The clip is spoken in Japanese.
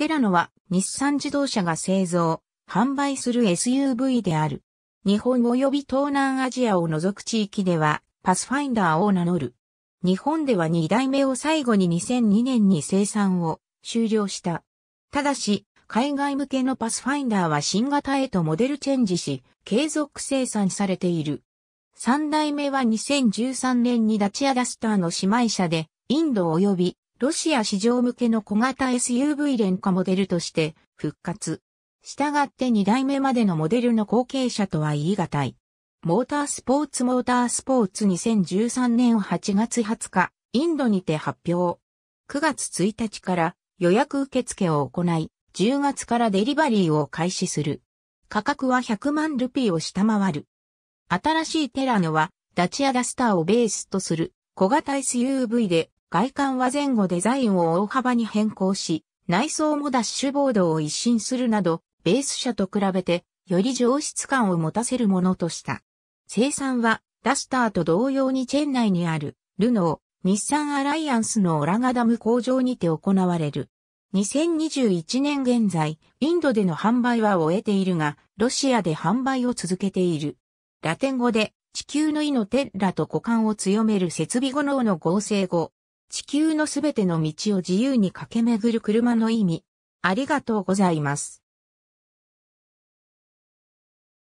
テラノは日産自動車が製造、販売する SUV である。日本及び東南アジアを除く地域ではパスファインダーを名乗る。日本では2代目を最後に2002年に生産を終了した。ただし、海外向けのパスファインダーは新型へとモデルチェンジし、継続生産されている。3代目は2013年にダチアダスターの姉妹車で、インド及びロシア市場向けの小型 SUV 廉価モデルとして復活。したがって2代目までのモデルの後継者とは言い難い。モータースポーツモータースポーツ2013年8月20日、インドにて発表。9月1日から予約受付を行い、10月からデリバリーを開始する。価格は100万ルピーを下回る。新しいテラノは、ダチアダスターをベースとする小型 SUV で外観は前後デザインを大幅に変更し、内装もダッシュボードを一新するなど、ベース車と比べて、より上質感を持たせるものとした。生産は、ダスターと同様にチェン内にある、ルノー、日産アライアンスのオラガダム工場にて行われる。2021年現在、インドでの販売は終えているが、ロシアで販売を続けている。ラテン語で、地球の意のテッラと股間を強める設備語能の合成語、地球のすべての道を自由に駆け巡る車の意味。ありがとうございます。